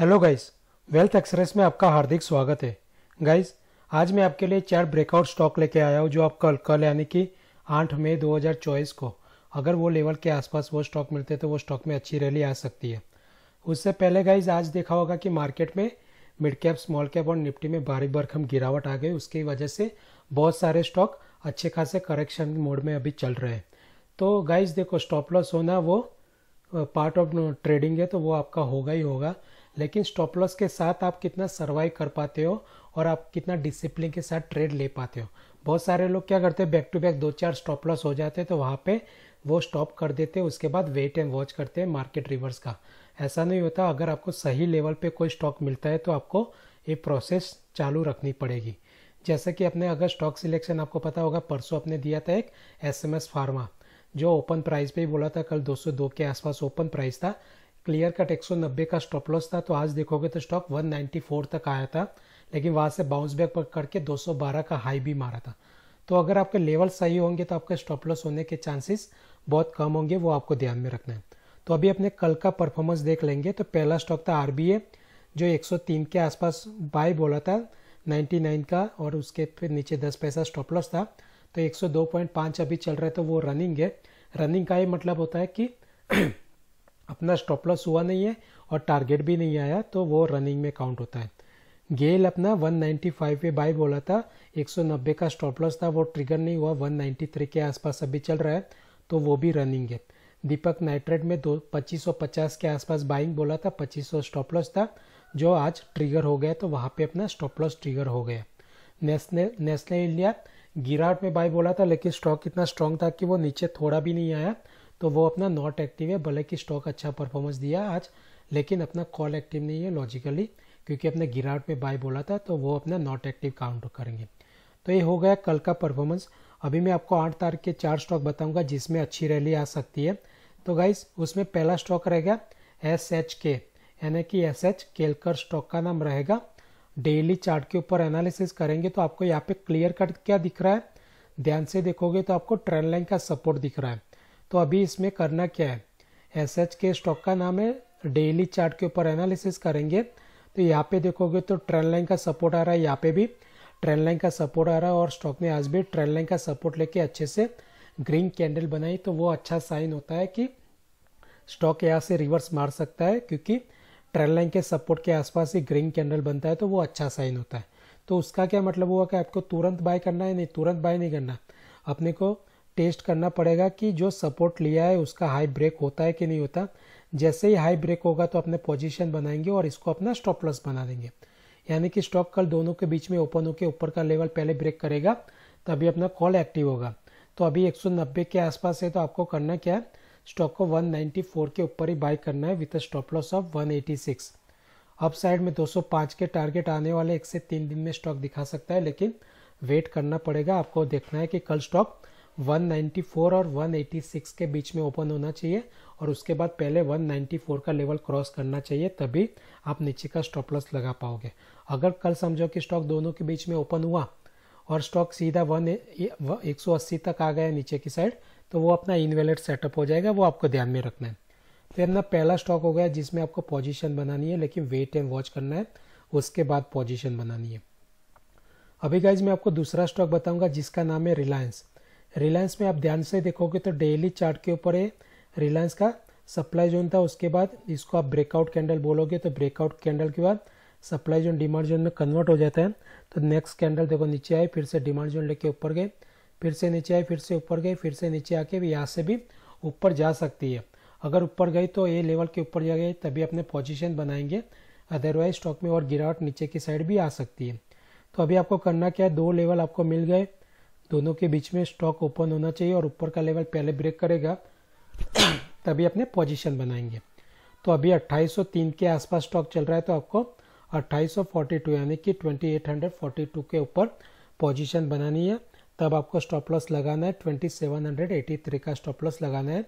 hello guys wealth X-rays में आपका हार्दिक स्वागत है गाइस आज मैं आपके लिए चार ब्रेकआउट स्टॉक लेके आया हूँ जो आप कल कल यानी कि आठ मई 2024 को अगर वो लेवल के आसपास वो स्टॉक मिलते तो वो स्टॉक में अच्छी रैली आ सकती है उससे पहले गाइज आज देखा होगा कि मार्केट में मिड कैप स्मॉल कैप और निफ्टी में भारी बरखम गिरावट आ गई उसकी वजह से बहुत सारे स्टॉक अच्छे खासे करेक्शन मोड में अभी चल रहे हैं तो गाइज देखो स्टॉप लॉस होना वो पार्ट ऑफ ट्रेडिंग है तो वो आपका होगा ही होगा लेकिन स्टॉप लॉस के साथ आप कितना सर्वाइव कर पाते हो और आप कितना डिसिप्लिन के साथ ट्रेड ले पाते हो बहुत सारे लोग क्या करते हैं बैक टू बैक दो चार स्टॉप लॉस हो जाते हैं तो वहाँ पे वो स्टॉप कर देते हैं उसके बाद वेट एंड वॉच करते हैं मार्केट रिवर्स का ऐसा नहीं होता अगर आपको सही लेवल पे कोई स्टॉक मिलता है तो आपको ये प्रोसेस चालू रखनी पड़ेगी जैसे कि अपने अगर स्टॉक सिलेक्शन आपको पता होगा परसों अपने दिया था एक एस फार्मा जो ओपन प्राइस पे ही बोला था कल 202 के आसपास ओपन प्राइस था क्लियर कट नब्बे का स्टॉप लॉस था तो आज देखोगे तो स्टॉक 194 तक आया था लेकिन वहाँ से बाउंस बैक पर करके 212 का हाई भी मारा था तो अगर आपके लेवल सही होंगे तो आपके स्टॉप लॉस होने के चांसेस बहुत कम होंगे वो आपको ध्यान में रखना है तो अभी अपने कल का परफॉर्मेंस देख लेंगे तो पहला स्टॉक था आर जो 103 के आसपास बाय बोला था 99 का और उसके फिर नीचे 10 पैसा स्टॉप लॉस था तो 102.5 अभी चल रहा है तो वो रनिंग है रनिंग का ये मतलब होता है कि अपना स्टॉप लॉस हुआ नहीं है और टारगेट भी नहीं आया तो वो रनिंग में काउंट होता है गेल अपना 195 पे बाय बोला था 190 का स्टॉप लॉस था वो ट्रिगर नहीं हुआ 193 के आसपास अभी चल रहा है तो वो भी रनिंग है दीपक नाइट्रेट में दो पच्चीस के आसपास बाइंग बोला था पच्चीस स्टॉप लॉस था जो आज ट्रिगर हो गया तो वहाँ पे अपना स्टॉप लॉस ट्रिगर हो गया नेशनल नेशनल इंडिया गिरावट में बाय बोला था लेकिन स्टॉक इतना स्ट्रांग था कि वो नीचे थोड़ा भी नहीं आया तो वो अपना नॉट एक्टिव है भले कि स्टॉक अच्छा परफॉर्मेंस दिया आज लेकिन अपना कॉल एक्टिव नहीं है लॉजिकली क्योंकि अपने गिरावट में बाय बोला था तो वो अपना नॉट एक्टिव काउंट करेंगे तो ये हो गया कल का परफॉर्मेंस अभी मैं आपको आठ तारीख के चार स्टॉक बताऊंगा जिसमें अच्छी रैली आ सकती है तो गाइज उसमें पहला स्टॉक रहेगा एस एच के यानी कि एस एच केलकर स्टॉक का नाम रहेगा डेली चार्ट के ऊपर एनालिसिस करेंगे तो आपको यहाँ पे क्लियर कट क्या दिख रहा है ध्यान से देखोगे तो आपको ट्रेंड लाइन का सपोर्ट दिख रहा है तो अभी इसमें करना क्या है एस एच के स्टॉक का नाम है डेली चार्ट के ऊपर एनालिसिस करेंगे तो यहाँ पे देखोगे तो ट्रेंड लाइन का सपोर्ट आ रहा है यहाँ पे भी ट्रेंड लाइन का सपोर्ट आ रहा है और स्टॉक ने आज भी ट्रेंड लाइन का सपोर्ट लेके अच्छे से ग्रीन कैंडल बनाई तो वो अच्छा साइन होता है कि स्टॉक यहाँ से रिवर्स मार सकता है क्योंकि ट्रेंड लाइन के सपोर्ट के आसपास ही ग्रीन कैंडल बनता है तो वो अच्छा साइन होता है तो उसका क्या मतलब हुआ कि आपको तुरंत बाय करना है नहीं तुरंत बाय नहीं करना अपने को टेस्ट करना पड़ेगा कि जो सपोर्ट लिया है उसका हाई ब्रेक होता है कि नहीं होता जैसे ही हाई ब्रेक होगा तो अपने पोजीशन बनाएंगे और इसको अपना स्टॉप लॉस बना देंगे यानी कि स्टॉक कल दोनों के बीच में ओपन होकर ऊपर का लेवल पहले ब्रेक करेगा तभी अपना कॉल एक्टिव होगा तो अभी 190 के आसपास है तो आपको करना क्या है स्टॉक को 194 के ऊपर ही बाई करना है with stop loss of 186 up side में 205 के टारगेट आने वाले एक से तीन दिन में स्टॉक दिखा सकता है लेकिन वेट करना पड़ेगा आपको देखना है कि कल स्टॉक 194 और 186 के बीच में ओपन होना चाहिए और उसके बाद पहले 194 का लेवल क्रॉस करना चाहिए तभी आप नीचे का स्टॉप लॉस लगा पाओगे अगर कल समझो कि स्टॉक दोनों के बीच में ओपन हुआ और स्टॉक सीधा वन एक सौ अस्सी तक आ गया नीचे की साइड तो वो अपना इनवेलेट सेटअप हो जाएगा वो आपको ध्यान में रखना है फिर ना पहला स्टॉक हो गया जिसमें आपको पोजीशन बनानी है लेकिन वेट एंड वॉच करना है उसके बाद पोजीशन बनानी है अभी गाइज मैं आपको दूसरा स्टॉक बताऊंगा जिसका नाम है रिलायंस रिलायंस में आप ध्यान से देखोगे तो डेली चार्ट के ऊपर है रिलायंस का सप्लाई जोन था उसके बाद इसको आप ब्रेकआउट कैंडल बोलोगे तो ब्रेकआउट कैंडल के बाद सप्लाई जोन डिमांड जोन में कन्वर्ट हो जाता है तो नेक्स्ट कैंडल देखो नीचे आए फिर से डिमांड जोन लेके ऊपर गए फिर से नीचे आए फिर से ऊपर गए फिर से नीचे आके भी यहाँ से भी ऊपर जा सकती है अगर ऊपर गई तो ये लेवल के ऊपर जा गए तभी अपने पोजिशन बनाएंगे अदरवाइज स्टॉक में और गिरावट नीचे की साइड भी आ सकती है तो अभी आपको करना क्या है दो लेवल आपको मिल गए दोनों के बीच में स्टॉक ओपन होना चाहिए और ऊपर का लेवल पहले ब्रेक करेगा तभी अपने पोजीशन बनाएंगे तो अभी 2803 के आसपास स्टॉक चल रहा है तो आपको 2842 यानी कि 2842 के ऊपर पोजीशन बनानी है तब आपको स्टॉप लॉस लगाना है 2783 का स्टॉप लॉस लगाना है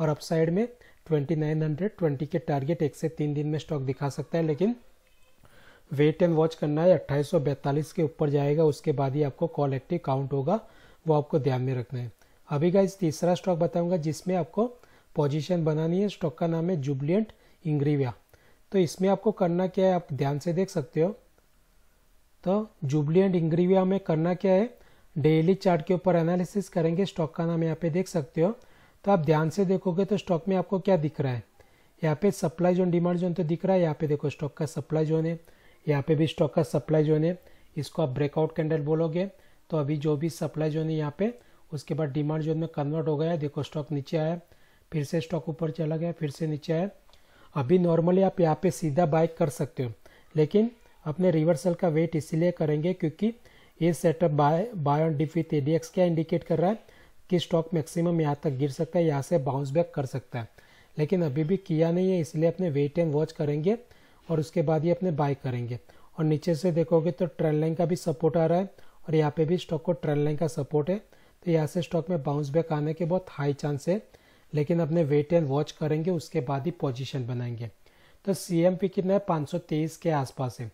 और अपसाइड में 2920 के टारगेट एक से तीन दिन में स्टॉक दिखा सकता है लेकिन वेट एंड वॉच करना है अट्ठाईस के ऊपर जाएगा उसके बाद ही आपको कॉल एक्टिव काउंट होगा वो आपको ध्यान में रखना है अभी का तीसरा स्टॉक बताऊंगा जिसमें आपको पोजीशन बनानी है स्टॉक का नाम है जुबलियंट इंग्रीविया तो इसमें आपको करना क्या है आप ध्यान से देख सकते हो तो जुबलियंट इंग्रीविया में करना क्या है डेली चार्ट के ऊपर एनालिसिस करेंगे स्टॉक का नाम यहाँ पे देख सकते हो तो आप ध्यान से देखोगे तो स्टॉक में आपको क्या दिख रहा है यहाँ पे सप्लाई जोन डिमांड जोन तो दिख रहा है यहाँ पे देखो स्टॉक का सप्लाई जोन है यहाँ पे भी स्टॉक का सप्लाई जोन है इसको आप ब्रेकआउट कैंडल बोलोगे तो अभी जो भी सप्लाई जोन है यहाँ पे उसके बाद डिमांड जोन में कन्वर्ट हो गया देखो स्टॉक नीचे आया फिर से स्टॉक ऊपर चला गया फिर से नीचे आया अभी नॉर्मली आप यहाँ पे सीधा बाइक कर सकते हो लेकिन अपने रिवर्सल का वेट इसीलिए करेंगे क्योंकि ये setup buy buy on dip ADX क्या इंडिकेट कर रहा है कि स्टॉक मैक्सिमम यहाँ तक गिर सकता है यहाँ से बाउंस बैक कर सकता है लेकिन अभी भी किया नहीं है इसलिए अपने वेट एंड वॉच करेंगे और उसके बाद ये अपने बाय करेंगे और नीचे से देखोगे तो ट्रेंड लाइन का भी सपोर्ट आ रहा है और यहाँ पे भी स्टॉक को ट्रेंड लाइन का सपोर्ट है तो यहाँ से स्टॉक में बाउंस बैक आने के बहुत हाई चांस है लेकिन अपने वेट एंड वॉच करेंगे उसके बाद ही पोजिशन बनाएंगे तो सी एम पी कितना है तेईस के आसपास है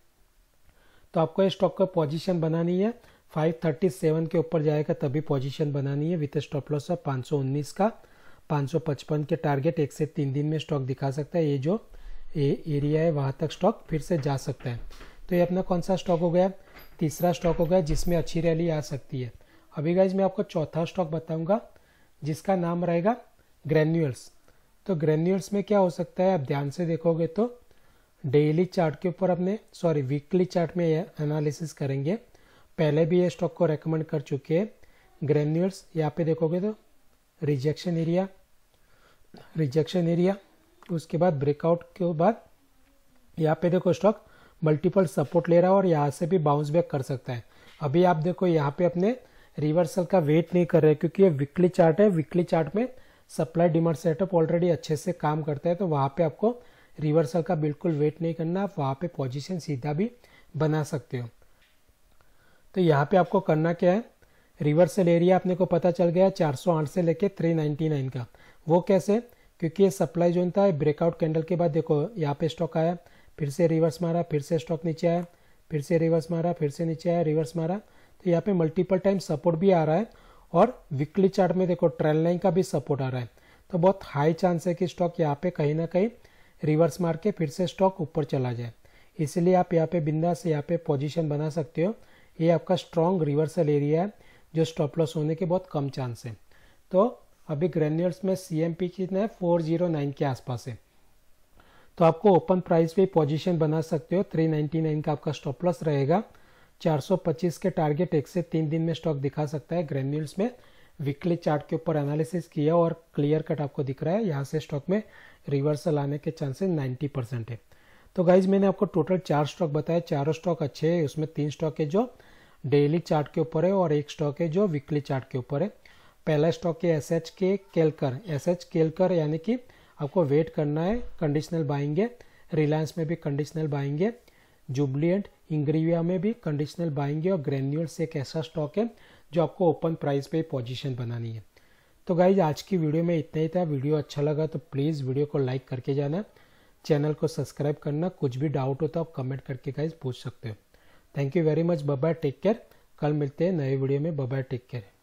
तो आपको ये स्टॉक का पोजिशन बनानी है 537 के ऊपर जाएगा तभी पोजीशन बनानी है विथ स्टॉप लॉस ऑफ 519 का 555 के टारगेट एक से तीन दिन में स्टॉक दिखा सकता है ये जो ए एरिया है वहाँ तक स्टॉक फिर से जा सकता है तो ये अपना कौन सा स्टॉक हो गया तीसरा स्टॉक हो गया जिसमें अच्छी रैली आ सकती है अभी गाइज मैं आपको चौथा स्टॉक बताऊंगा जिसका नाम रहेगा ग्रेन्यूअल्स तो ग्रेन्यूअल्स में क्या हो सकता है आप ध्यान से देखोगे तो डेली चार्ट के ऊपर अपने सॉरी वीकली चार्ट में एनालिसिस करेंगे पहले भी ये स्टॉक को रेकमेंड कर चुके हैं ग्रेन्यूअल्स यहाँ पे देखोगे तो रिजेक्शन एरिया रिजेक्शन एरिया उसके बाद ब्रेकआउट के बाद यहाँ पे देखो स्टॉक मल्टीपल सपोर्ट ले रहा है और यहाँ से भी बाउंस बैक कर सकता है अभी आप देखो यहाँ पे अपने रिवर्सल का वेट नहीं कर रहे क्योंकि ये वीकली चार्ट है वीकली चार्ट में सप्लाई डिमांड सेटअप ऑलरेडी अच्छे से काम करता है तो वहाँ पे आपको रिवर्सल का बिल्कुल वेट नहीं करना आप वहाँ पे पोजीशन सीधा भी बना सकते हो तो यहाँ पे आपको करना क्या है रिवर्सल एरिया अपने को पता चल गया चार से लेके थ्री का वो कैसे क्योंकि ये सप्लाई जोन था ब्रेकआउट कैंडल के बाद देखो यहाँ पे स्टॉक आया फिर से रिवर्स मारा फिर से स्टॉक नीचे आया फिर से रिवर्स मारा फिर से नीचे आया रिवर्स मारा तो यहाँ पे मल्टीपल टाइम सपोर्ट भी आ रहा है और वीकली चार्ट में देखो ट्रेल लाइन का भी सपोर्ट आ रहा है तो बहुत हाई चांस है कि स्टॉक यहाँ पे कहीं ना कहीं रिवर्स मार के फिर से स्टॉक ऊपर चला जाए इसलिए आप यहाँ पे बिंदा से यहाँ पे पोजीशन बना सकते हो ये आपका स्ट्रॉन्ग रिवर्सल एरिया है जो स्टॉप लॉस होने के बहुत कम चांस है तो अभी ग्रेन्यूल्स में सी एम पी है फोर जीरो नाइन के आसपास है तो आपको ओपन प्राइस पे पोजीशन बना सकते हो थ्री नाइन का आपका स्टॉप लॉस रहेगा पच्चीस के टारगेट एक से तीन दिन में स्टॉक दिखा सकता है ग्रेन्यूल्स में वीकली चार्ट के ऊपर एनालिसिस किया और क्लियर कट आपको दिख रहा है यहाँ से स्टॉक में रिवर्सल आने के चांसेस नाइन्टी परसेंट है तो गाइज मैंने आपको टोटल चार स्टॉक बताया चारों स्टॉक अच्छे है उसमें तीन स्टॉक है जो डेली चार्ट के ऊपर है और एक स्टॉक है जो वीकली चार्ट के ऊपर है पहला स्टॉक है एस एच के केलकर एस एच केलकर यानी कि आपको वेट करना है कंडीशनल बाइंग है रिलायंस में भी कंडीशनल बाइंग है जुबलियंट इंग्रीविया में भी कंडीशनल बाइंग है और ग्रेन्यूल्स एक ऐसा स्टॉक है जो आपको ओपन प्राइस पे पोजीशन बनानी है तो गाइज आज की वीडियो में इतना ही था वीडियो अच्छा लगा तो प्लीज़ वीडियो को लाइक करके जाना चैनल को सब्सक्राइब करना कुछ भी डाउट हो तो आप कमेंट करके गाइज पूछ सकते हो थैंक यू वेरी मच बबा टेक केयर कल मिलते हैं नए वीडियो में बबा टेक केयर